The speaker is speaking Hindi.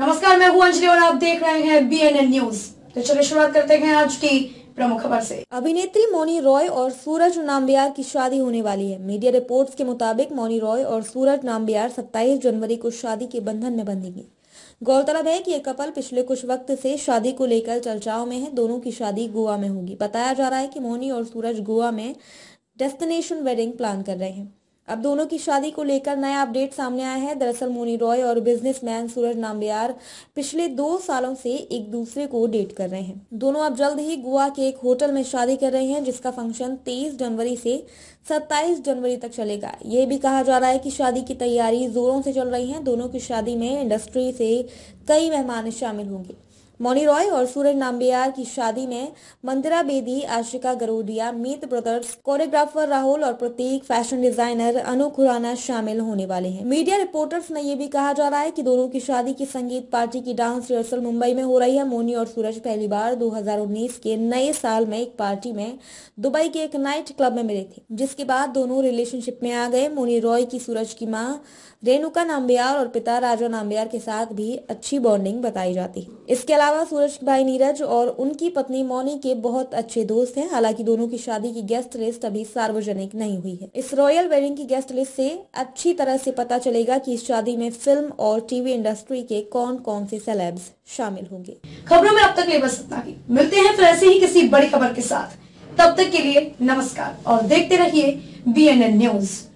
नमस्कार मैं हूं अंजलि और आप देख रहे हैं बीएनएन न्यूज तो चलिए शुरुआत करते हैं आज की प्रमुख खबर से अभिनेत्री मोनी रॉय और सूरज नामबियार की शादी होने वाली है मीडिया रिपोर्ट्स के मुताबिक मोनी रॉय और सूरज नामबियार 27 जनवरी को शादी के बंधन में बंधेंगे गौरतलब है कि ये कपल पिछले कुछ वक्त से शादी को लेकर चर्चाओं में है दोनों की शादी गोवा में होगी बताया जा रहा है कि मोनी और सूरज गोवा में डेस्टिनेशन वेडिंग प्लान कर रहे हैं अब दोनों की शादी को लेकर नया अपडेट सामने आया है दरअसल मोनी रॉय और बिजनेसमैन सूरज नाम्बियार पिछले दो सालों से एक दूसरे को डेट कर रहे हैं दोनों अब जल्द ही गोवा के एक होटल में शादी कर रहे हैं जिसका फंक्शन 23 जनवरी से 27 जनवरी तक चलेगा यह भी कहा जा रहा है कि शादी की तैयारी जोरों से चल रही है दोनों की शादी में इंडस्ट्री से कई मेहमान शामिल होंगे मोनी रॉय और सूरज नाम्बियार की शादी में मंदिरा बेदी आशिका गरोदिया मीत ब्रदर्स कोरियोग्राफर राहुल और प्रतीक फैशन डिजाइनर अनु खुराना शामिल होने वाले हैं मीडिया रिपोर्टर्स में ये भी कहा जा रहा है कि दोनों की शादी की संगीत पार्टी की डांस रिहर्सल मुंबई में हो रही है मोनी और सूरज पहली बार दो के नए साल में एक पार्टी में दुबई के एक नाइट क्लब में मिले थे जिसके बाद दोनों रिलेशनशिप में आ गए मोनी रॉय की सूरज की माँ रेणुका नाम्बियार और पिता राजा नाम्बियार के साथ भी अच्छी बॉन्डिंग बताई जाती है इसके अलावा अलावा सूरज भाई नीरज और उनकी पत्नी मौनी के बहुत अच्छे दोस्त हैं हालांकि दोनों की शादी की गेस्ट लिस्ट अभी सार्वजनिक नहीं हुई है इस रॉयल वेडिंग की गेस्ट लिस्ट से अच्छी तरह से पता चलेगा कि इस शादी में फिल्म और टीवी इंडस्ट्री के कौन कौन से सेलेब्स शामिल होंगे खबरों में अब तक बस इतना ही मिलते हैं फिर ऐसे ही किसी बड़ी खबर के साथ तब तक के लिए नमस्कार और देखते रहिए बी न्यूज